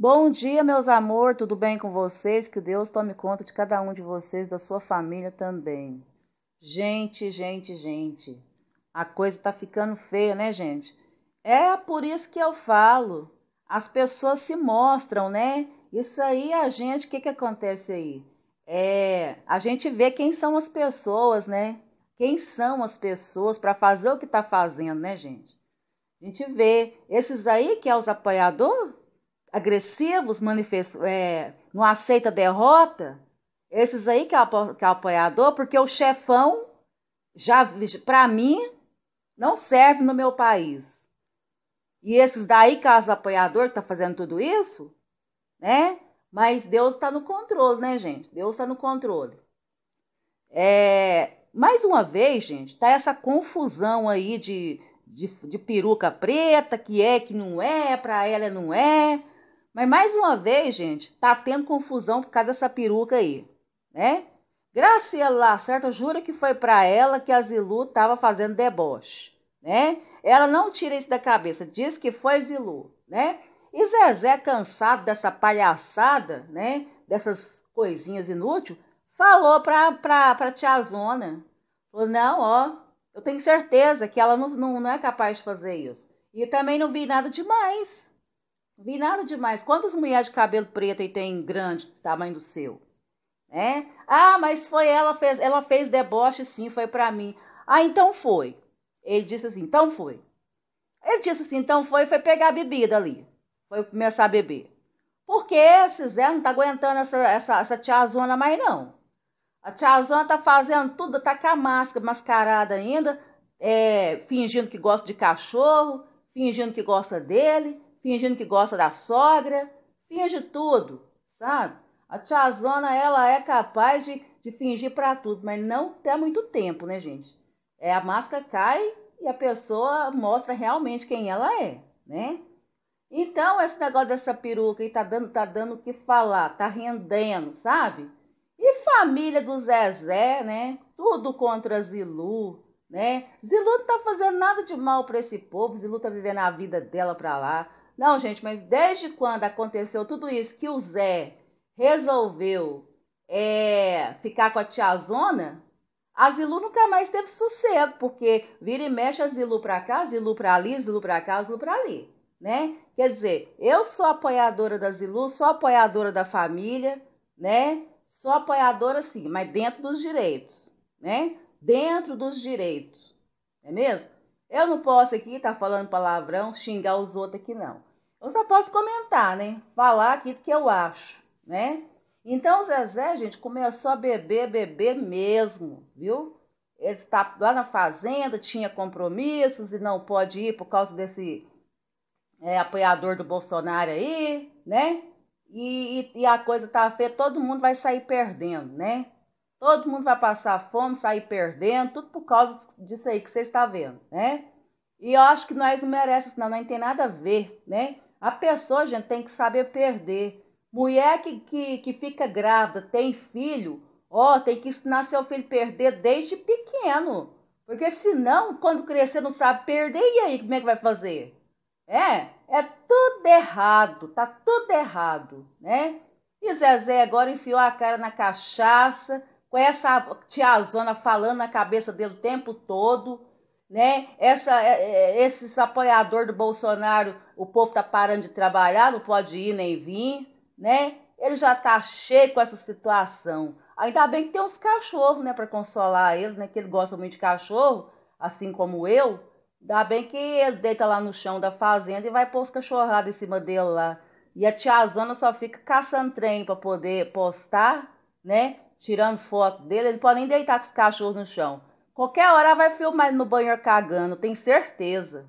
Bom dia, meus amor, tudo bem com vocês? Que Deus tome conta de cada um de vocês, da sua família também. Gente, gente, gente, a coisa tá ficando feia, né, gente? É por isso que eu falo. As pessoas se mostram, né? Isso aí, a gente, o que que acontece aí? É, a gente vê quem são as pessoas, né? Quem são as pessoas para fazer o que tá fazendo, né, gente? A gente vê esses aí que é os apoiadores agressivos, é, não aceita derrota, esses aí que é, o, que é o apoiador, porque o chefão já para mim não serve no meu país. E esses daí que é o apoiador que tá fazendo tudo isso, né? Mas Deus está no controle, né, gente? Deus está no controle. É, mais uma vez, gente, tá essa confusão aí de, de, de peruca preta, que é, que não é, para ela não é. Mas mais uma vez, gente, tá tendo confusão por causa dessa peruca aí, né? Graciela certo? jura que foi para ela que a Zilu estava fazendo deboche, né? Ela não tira isso da cabeça, diz que foi Zilu, né? E Zezé, cansado dessa palhaçada, né? Dessas coisinhas inúteis, falou pra, pra, pra tia Zona. Falou, não, ó, eu tenho certeza que ela não, não, não é capaz de fazer isso. E também não vi nada demais. Vi nada demais. Quantas mulheres de cabelo preto e tem grande tamanho do seu? É? Ah, mas foi ela fez, ela fez deboche sim, foi para mim. Ah, então foi. Ele disse assim, então foi. Ele disse assim, então foi, foi pegar a bebida ali. Foi começar a beber. Porque esse Zé né, não tá aguentando essa, essa, essa tiazona mais não. A tiazona tá fazendo tudo, tá com a máscara mascarada ainda, é, fingindo que gosta de cachorro, fingindo que gosta dele, fingindo que gosta da sogra, finge tudo, sabe? A tiazona, ela é capaz de, de fingir para tudo, mas não tem muito tempo, né, gente? É, a máscara cai e a pessoa mostra realmente quem ela é, né? Então, esse negócio dessa peruca aí tá dando, tá dando o que falar, tá rendendo, sabe? E família do Zezé, né? Tudo contra Zilu, né? Zilu não tá fazendo nada de mal para esse povo, Zilu tá vivendo a vida dela pra lá. Não, gente, mas desde quando aconteceu tudo isso que o Zé resolveu é, ficar com a tia Zona, a Zilu nunca mais teve sossego, porque vira e mexe a Zilu pra cá, Zilu pra ali, Zilu pra cá, Zilu pra ali, né? Quer dizer, eu sou apoiadora da Zilu, sou apoiadora da família, né? Sou apoiadora sim, mas dentro dos direitos, né? Dentro dos direitos, é mesmo? Eu não posso aqui estar tá falando palavrão, xingar os outros aqui não. Eu só posso comentar, né? Falar aqui do que eu acho, né? Então o Zezé, gente, começou a beber, beber mesmo, viu? Ele está lá na fazenda, tinha compromissos e não pode ir por causa desse é, apoiador do Bolsonaro aí, né? E, e, e a coisa tá feia, todo mundo vai sair perdendo, né? Todo mundo vai passar fome, sair perdendo, tudo por causa disso aí que você está vendo, né? E eu acho que nós não merecemos, não, não tem nada a ver, né? A pessoa, gente, tem que saber perder. Mulher que, que, que fica grávida, tem filho, ó, tem que ensinar seu filho a perder desde pequeno. Porque senão, quando crescer, não sabe perder, e aí como é que vai fazer? É, é tudo errado, tá tudo errado, né? E Zezé agora enfiou a cara na cachaça, com essa tiazona falando na cabeça dele o tempo todo né? Essa, é, é, esses apoiador do Bolsonaro, o povo tá parando de trabalhar, não pode ir nem vir, né? Ele já tá cheio com essa situação. Ainda bem que tem uns cachorros, né, para consolar ele, né? Que ele gosta muito de cachorro, assim como eu. Ainda bem que ele deita lá no chão da fazenda e vai pôr os cachorrados em cima dele lá. E a tia Zona só fica caçando trem para poder postar, né? Tirando foto dele. Ele pode nem deitar com os cachorros no chão. Qualquer hora vai filmar no banheiro cagando, tenho certeza.